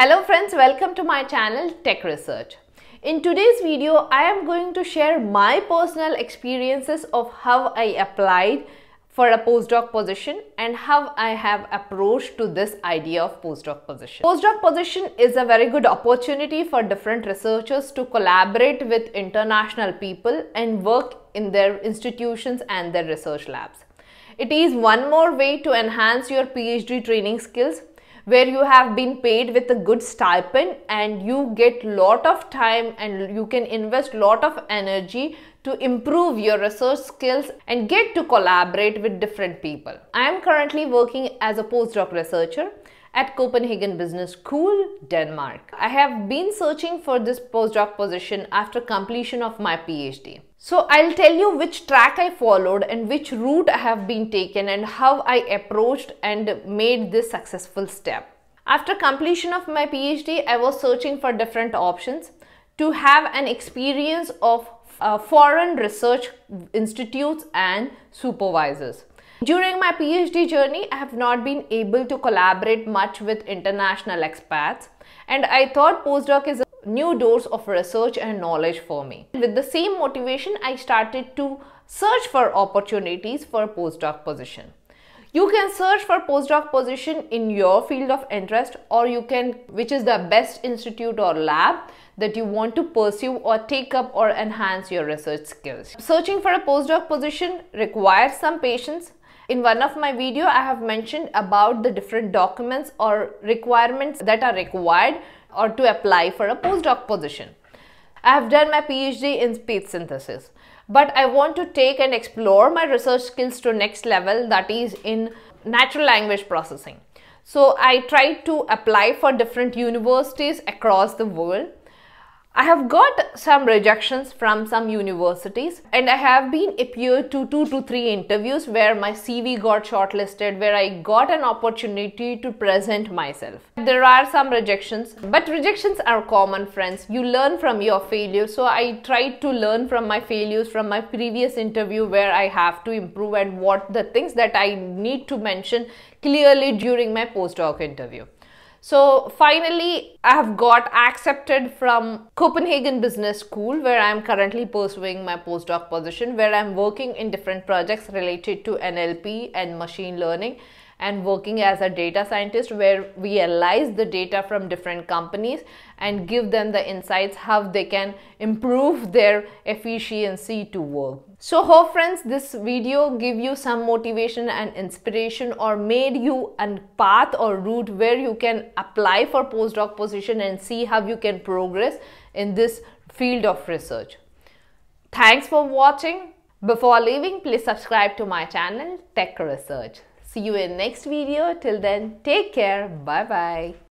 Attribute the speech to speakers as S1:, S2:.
S1: Hello friends, welcome to my channel Tech Research. In today's video, I am going to share my personal experiences of how I applied for a postdoc position and how I have approached to this idea of postdoc position. Postdoc position is a very good opportunity for different researchers to collaborate with international people and work in their institutions and their research labs. It is one more way to enhance your PhD training skills where you have been paid with a good stipend and you get lot of time and you can invest lot of energy to improve your research skills and get to collaborate with different people. I am currently working as a postdoc researcher at Copenhagen Business School, Denmark. I have been searching for this postdoc position after completion of my PhD. So I'll tell you which track I followed and which route I have been taken and how I approached and made this successful step. After completion of my PhD, I was searching for different options to have an experience of uh, foreign research institutes and supervisors. During my PhD journey, I have not been able to collaborate much with international expats and I thought postdoc is new doors of research and knowledge for me. With the same motivation, I started to search for opportunities for postdoc position. You can search for postdoc position in your field of interest or you can which is the best institute or lab that you want to pursue or take up or enhance your research skills. Searching for a postdoc position requires some patience in one of my video, I have mentioned about the different documents or requirements that are required or to apply for a postdoc position. I have done my PhD in speech synthesis, but I want to take and explore my research skills to next level that is in natural language processing. So I tried to apply for different universities across the world I have got some rejections from some universities and I have been appeared to two to three interviews where my CV got shortlisted, where I got an opportunity to present myself. There are some rejections, but rejections are common friends. You learn from your failures. So I tried to learn from my failures from my previous interview where I have to improve and what the things that I need to mention clearly during my postdoc interview. So finally, I have got accepted from Copenhagen Business School, where I'm currently pursuing my postdoc position, where I'm working in different projects related to NLP and machine learning and working as a data scientist where we analyze the data from different companies and give them the insights how they can improve their efficiency to work. So hope friends this video give you some motivation and inspiration or made you a path or route where you can apply for postdoc position and see how you can progress in this field of research. Thanks for watching. Before leaving, please subscribe to my channel Tech Research. See you in next video. Till then, take care. Bye-bye.